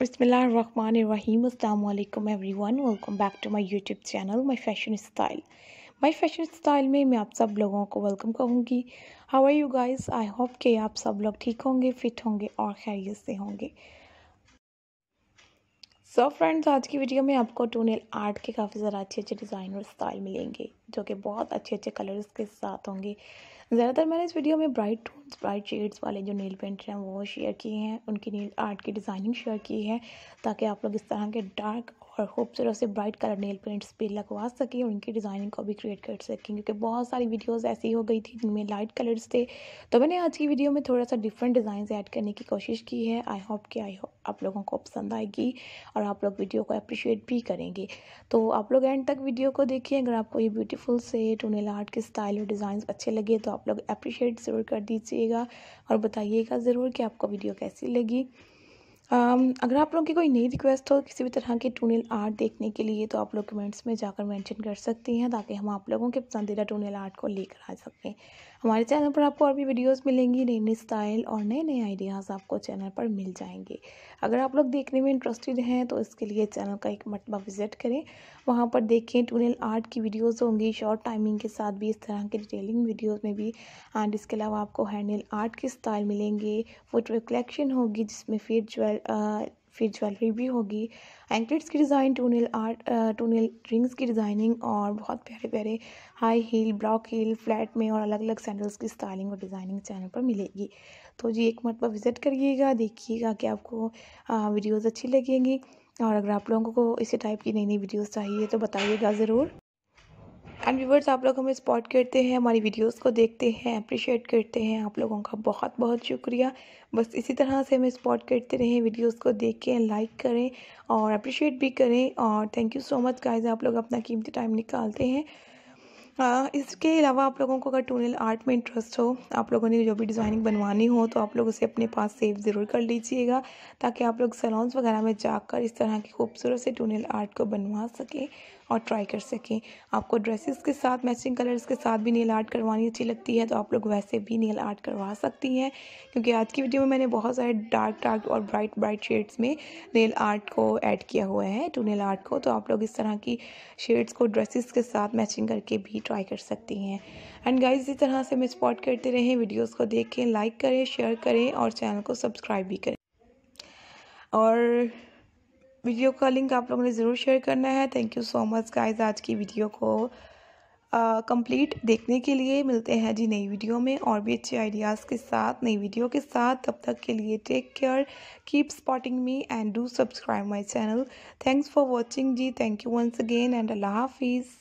बसमिलकुम everyone welcome back to my YouTube channel my fashion style my fashion style में मैं आप सब लोगों को वेलकम कहूँगी how are you guys I hope कि आप सब लोग ठीक होंगे फिट होंगे और खैरियत से होंगे सो so फ्रेंड्स आज की वीडियो में आपको टूनेल आर्ट के काफ़ी ज़रा अच्छे अच्छे डिज़ाइन और स्टाइल मिलेंगे जो कि बहुत अच्छे अच्छे कलर्स के साथ होंगे ज़्यादातर मैंने इस वीडियो में ब्राइट टोन्स ब्राइट शेड्स वाले जो नील पेंट हैं वो शेयर किए हैं उनकी नील आर्ट की डिज़ाइनिंग शेयर की है ताकि आप लोग इस तरह के डार्क और खूबसूरत से ब्राइट कलर नेल पेंट्स भी लगवा सकें उनकी डिज़ाइनिंग को भी क्रिएट कर सकें क्योंकि बहुत सारी वीडियोस ऐसी हो गई थी जिनमें लाइट कलर्स थे तो मैंने आज की वीडियो में थोड़ा सा डिफरेंट डिज़ाइन ऐड करने की कोशिश की है आई होप कि आई होप आप लोगों को पसंद आएगी और आप लोग वीडियो को अप्रिशिएट भी करेंगे तो आप लोग एंड तक वीडियो को देखिए अगर आपको ये ब्यूटी ब्यूटीफुल सेट उन्हें आर्ट के स्टाइल और डिज़ाइन अच्छे लगे तो आप लोग अप्रिशिएट ज़रूर कर दीजिएगा और बताइएगा ज़रूर कि आपको वीडियो कैसी लगी um, अगर आप लोगों की कोई नई रिक्वेस्ट हो किसी भी तरह के टूनल आर्ट देखने के लिए तो आप लोग कमेंट्स में जाकर मेंशन कर सकती हैं ताकि हम आप लोगों के पसंदीदा टूनल आर्ट को लेकर आ सकें हमारे चैनल पर आपको और भी वीडियोस मिलेंगी नई नई स्टाइल और नए नए आइडियाज़ आपको चैनल पर मिल जाएंगे अगर आप लोग देखने में इंटरेस्टेड हैं तो इसके लिए चैनल का एक मरतबा विज़िट करें वहाँ पर देखें टूनल आर्ट की वीडियोज़ होंगी शॉर्ट टाइमिंग के साथ भी इस तरह के डिटेलिंग वीडियोज़ में भी एंड इसके अलावा आपको हैंडल आर्ट के स्टाइल मिलेंगे फोटो कलेक्शन होगी जिसमें फिर ज्वेल फिर ज्वेलरी भी होगी एंकलेट्स की design toenail art toenail rings की डिज़ाइनिंग और बहुत प्यारे प्यारे high heel block heel flat में और अलग अलग सैंडल्स की स्टाइलिंग और डिज़ाइनिंग चैनल पर मिलेगी तो जी एक मरतबा विज़िट करिएगा देखिएगा कि आपको वीडियोज़ अच्छी लगेंगी और अगर आप लोगों को इसी टाइप की नई नई वीडियोज़ चाहिए तो बताइएगा ज़रूर एंड व्यूवर्स आप लोग हमें सपोर्ट करते हैं हमारी वीडियोस को देखते हैं अप्रिशिएट करते हैं आप लोगों का बहुत बहुत शुक्रिया बस इसी तरह से हमें सपोर्ट करते रहें वीडियोस को देखें लाइक करें और अप्रिशिएट भी करें और thank you so much guys आप लोग अपना कीमती टाइम निकालते हैं आ, इसके अलावा आप लोगों को अगर टूनल आर्ट में इंटरेस्ट हो आप लोगों ने जो भी डिज़ाइनिंग बनवानी हो तो आप लोग उसे अपने पास सेव ज़रूर कर लीजिएगा ताकि आप लोग सैलॉन्स वगैरह में जाकर इस तरह की खूबसूरत से टूनल आर्ट को बनवा सकें और ट्राई कर सकें आपको ड्रेसेस के साथ मैचिंग कलर्स के साथ भी नेल आर्ट करवानी अच्छी लगती है तो आप लोग वैसे भी नेल आर्ट करवा सकती हैं क्योंकि आज की वीडियो में मैंने बहुत सारे डार्क डार्क और ब्राइट ब्राइट शेड्स में नेल आर्ट को ऐड किया हुआ है टू नेल आर्ट को तो आप लोग इस तरह की शेड्स को ड्रेसेस के साथ मैचिंग करके भी ट्राई कर सकती हैं एंड गाइज इसी तरह से मैं स्पॉट करते रहें वीडियोज़ को देखें लाइक करें शेयर करें और चैनल को सब्सक्राइब भी करें और वीडियो का लिंक आप लोगों ने ज़रूर शेयर करना है thank you so much guys आज की वीडियो को कंप्लीट देखने के लिए मिलते हैं जी नई वीडियो में और भी अच्छे आइडियाज़ के साथ नई वीडियो के साथ तब तक के लिए take care keep spotting me and do subscribe my channel thanks for watching जी thank you once again and अल्लाह हाफिज़